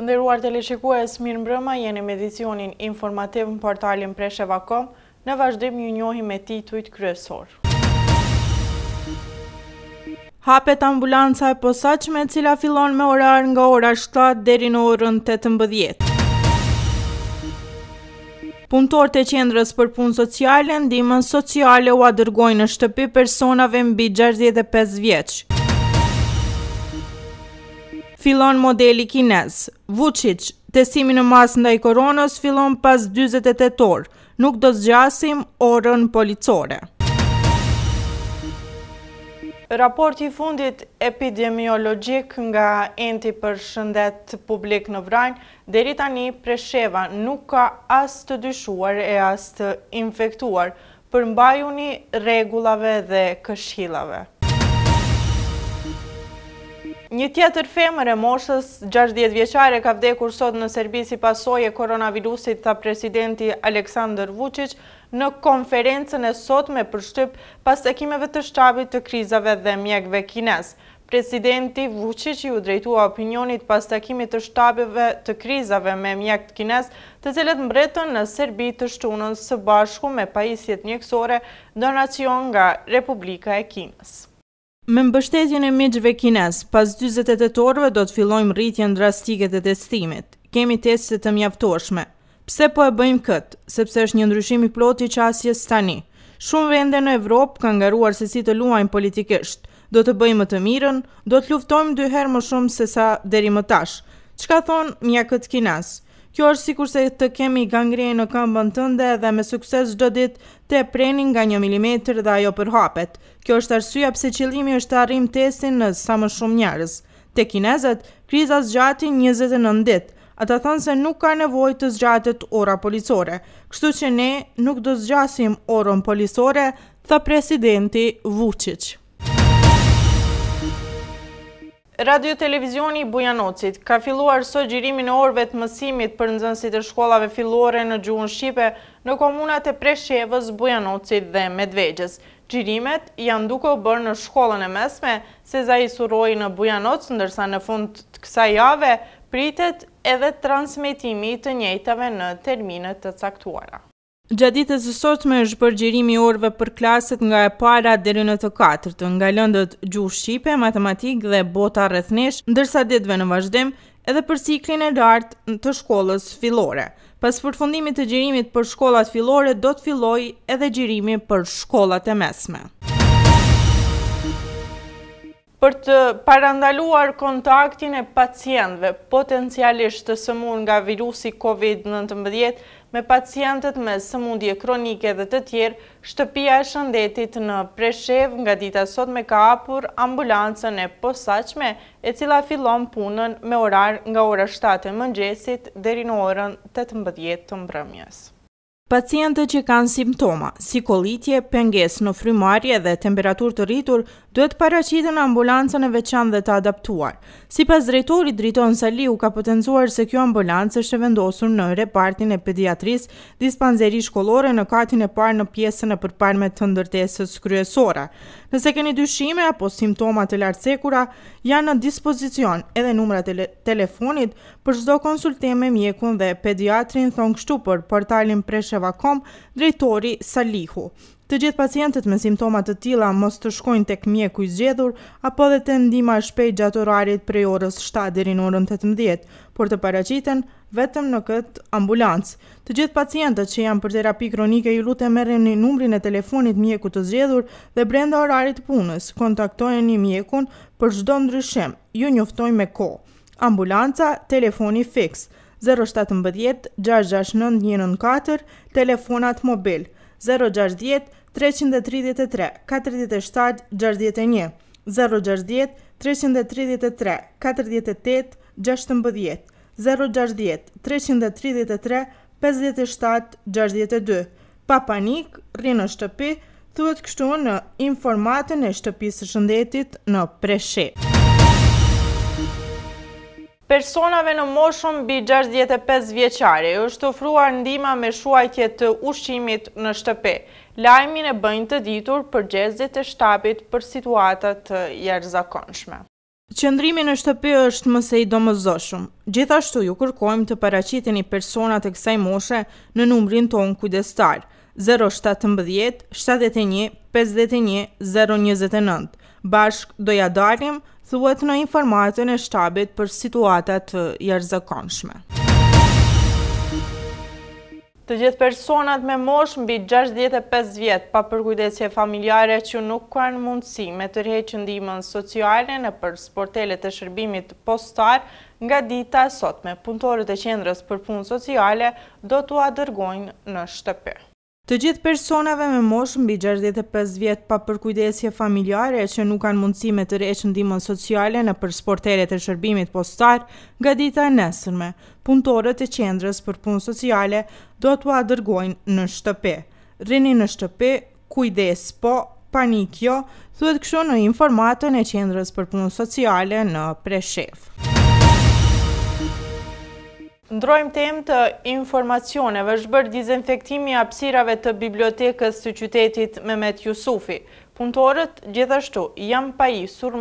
Të nderuar teleshikues, mirë mbrëma, jeni me edicionin informativ në portalin Preshevakom, në vazhdim një njohi me tituit kryesor. Hapet ambulanca e posaqme cila filon me orar nga ora 7 deri në orën 18. Puntor të qendrës për punë sociale, ndimën sociale u adërgojnë në shtëpi personave mbi 65 vjeqë fillon modeli kines, Vucic, testimi në masë ndaj koronos fillon pas 28 orë, nuk do zgjasim orën policore. Raporti fundit epidemiologjik nga enti për shëndet publik në vrajnë, deri tani Presheva nuk ka as të dyshuar e as të infektuar, përmbajuni regulave dhe këshilave. Një tjetër femër e moshës, 60 vjeqare, ka vdekur sot në servisi pasoj e koronavirusit të presidenti Aleksandr Vucic në konferencen e sot me përshtyp pas të kimeve të shqabit të krizave dhe mjekve kinesë. Presidenti Vucic ju drejtua opinionit pas takimit të shtabive të krizave me mjek kines të cilët mbretën në Serbi të shtunën së bashku me pajisjet njëksore donacion nga Republika e Kines. Me mbështetjen e miqve kines, pas 28 orëve do të fillojmë rritjen drastike të testimit. Kemi testet të mjaftoshme. Pse po e bëjmë këtë? Sepse është një ndryshim i plotë i qasjes tani. Shumë vende në Evropë kanë ngaruar se si të luajnë politikisht. Do të bëjmë më të mirën, do të luftojmë dy herë më shumë se sa deri më tash. Çka thon mja kët kinas? Kjo është sikur se të kemi gangrenë në këmbën tënde dhe me sukses çdo ditë te prenin nga 1 mm dhe ajo përhapet. Kjo është arsyeja pse qëllimi është të arrim testin në sa më shumë njerëz. Te kinezët, kriza zgjati 29 ditë. Ata thonë se nuk ka nevojë të zgjatet ora policore, kështu që ne nuk do zgjasim orën policore, tha presidenti Vučić. Radio Televizioni Bujanocit ka filluar së gjirimin e orve të mësimit për nëzënsit e shkollave fillore në Gjuhën Shqipe në komunat e Preshevës, Bujanocit dhe Medvegjës. Gjirimet janë duke o bërë në shkollën e mesme se za i suroj në Bujanoc, ndërsa në fund të kësa jave pritet edhe transmitimi të njejtave në terminet të caktuara. Gjadit e zësot me është përgjërimi orve për klasët nga e para dhe në të katërtë, nga lëndët gjuhë shqipe, matematikë dhe bota rëthnesh, ndërsa ditve në vazhdim edhe për siklin e rartë të shkollës filore. Pas për fundimit të gjërimit për shkollat filore, do të filoj edhe gjërimi për shkollat e mesme. Për të parandaluar kontaktin e pacientve potencialisht të sëmur nga virusi COVID-19, me pacientet me sëmundje kronike dhe të tjerë, shtëpia e shëndetit në preshev nga dita sot me ka apur ambulancën e posaqme e cila filon punën me orar nga ora 7 e mëngjesit dheri në orën 18 të mbrëmjes. Pacientët që kanë simptoma, si kolitje, penges në frymarje dhe temperatur të rritur, duhet paracitën ambulancën e veçan dhe të adaptuar. Si pas drejtori, driton Saliu ka potenzuar se kjo ambulancë është vendosur në repartin e pediatrisë dispanzeri shkolore në katin e parë në piesën e përparme të ndërtesës kryesora. Nëse keni dyshime apo simptoma të lartësekura, janë në dispozicion edhe numra tele telefonit për shdo konsultime mjekun dhe pediatrin thonë kështu për portalin preshe va drejtori Salihu. Të gjithë pacientët me simptoma të tilla mos të shkojnë tek mjeku i zgjedhur, apo edhe te ndima shpejtë gjatë orarit prej orës 7 deri në orën 18, por të paraqiten vetëm në këtë ambulancë. Të gjithë pacientët që janë për terapi kronike, ju lutem merrni numrin e telefonit të mjekut të zgjedhur dhe brenda orarit të punës, një mjekun për çdo ndryshim. Ju njoftojmë kohë. Ambulanca, telefoni fiks 07 669 194 telefonat mobil, 0610 333 47 61 06-10-333-48-16, 06-10-333-57-62. Pa panik, rinë në shtëpi, thuet kështu në informatën e shtëpisë së shëndetit në preshe. Personave në moshën bi 65 vjeqare është ofruar ndima me shuajtje të ushqimit në shtëpe. Lajmin e bëjnë të ditur për gjezit e shtabit për situatat të jërzakonshme. Qëndrimi në shtëpe është mëse i domëzoshum. Gjithashtu ju kërkojmë të paracitin i personat e kësaj moshe në numrin ton kujdestar 0710 71 51 029. Bashk do ja darim thuhet në informatën e shtabit për situata të jashtëzakonshme. Të gjithë personat me mosh mbi 65 vjetë pa përkujdesje familjare që nuk kanë mundësi me të rheqë ndimën sociale në për sportelet e shërbimit postar nga dita e sot me e qendrës për punë sociale do të adërgojnë në shtëpër. Të gjithë personave me moshë mbi 65 vjet pa përkujdesje familjare që nuk kanë mundësi me të rreqë ndihmën sociale në përsporteret e shërbimit postar, nga dita e nesërme, puntorët e qendrës për punë sociale do të dërgojnë në shtëpi. Rrini në shtëpi, kujdes po, panik jo, thuhet kështu në informatën e qendrës për punë sociale në Preshef. Ndrojmë tem të informacioneve, është bërë dizinfektimi apsirave të bibliotekës të qytetit Mehmet Jusufi. Puntorët, gjithashtu, jam pa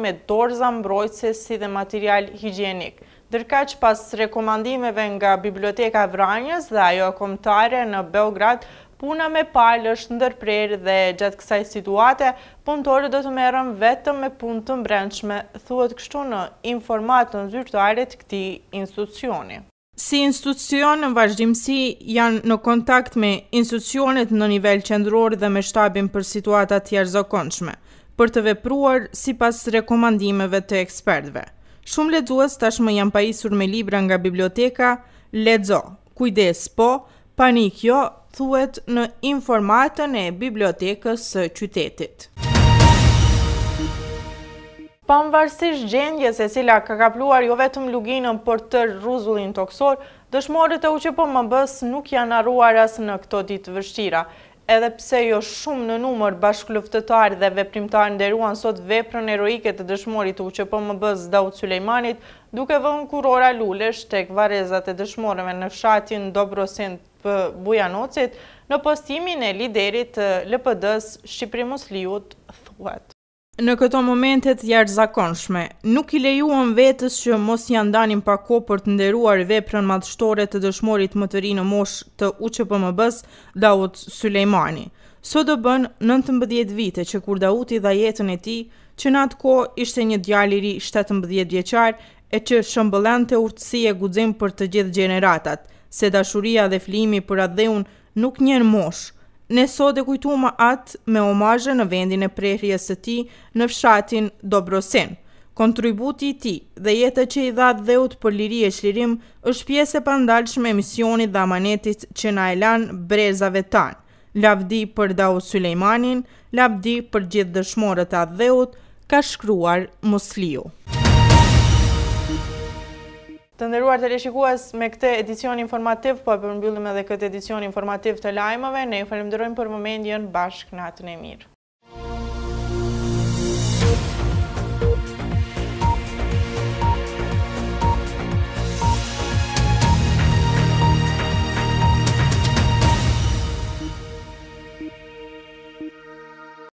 me dorë mbrojtëse si dhe material higienik. Dërka që pas rekomandimeve nga Biblioteka Vranjës dhe ajo komtare në Beograd, puna me palë është ndërprerë dhe gjatë kësaj situate, puntorët dhe të merëm vetëm me punë të mbrenqme, thuët kështu në informatën zyrtarit këti institucionit. Si institucion në vazhdimësi janë në kontakt me institucionet në nivel qendror dhe me shtabin për situata tjerë zakonçme, për të vepruar si pas rekomandimeve të ekspertve. Shumë leduës tashmë janë pajisur me libra nga biblioteka Ledzo, kujdes po, panik jo, thuet në informatën e bibliotekës së qytetit. Pa më varsish gjendje se cila ka kapluar jo vetëm luginën për të rruzullin toksor, dëshmorët e uqepo më bës nuk janë arruar asë në këto ditë vështira. Edhe pse jo shumë në numër bashkluftetar dhe veprimtar nderuan sot veprën eroike të dëshmorit të uqepo më bës Daud Sulejmanit, duke vën kurora lulesh të këvarezat e dëshmorëve në fshatin Dobrosin për Bujanocit, në postimin e liderit të LPD-s Shqipri Musliut thuat. Në këto momente të jartë zakonshme, nuk i lejuan vetës që mos i andanin pa ko për të nderuar veprën madhështore të dëshmorit më të rinë mosh të uqë për më Daud Sulejmani. So do bën 19 vite që kur Daud i dha jetën e ti, që në atë ko ishte një djaliri 7 mbëdjet djeqar e që shëmbëlan të urtësi e guzim për të gjithë gjeneratat, se dashuria dhe flimi për adheun nuk njën moshë, ne sot e kujtuam atë me omazhe në vendin e prerjes së tij në fshatin Dobrosen. Kontributi i tij dhe jeta që i dha dheut për liri e çlirim është pjesë e pandalshme e misionit dhe amanetit që na e lan brezave tan. Lavdi për Dau Sulejmanin, lavdi për gjithë dëshmorët e dheut, ka shkruar Musliu. Të ndëruar të reshikuas me këtë edicion informativ, po e përmbyllim edhe këtë edicion informativ të lajmëve, ne i për momendjen bashkë në atën e mirë.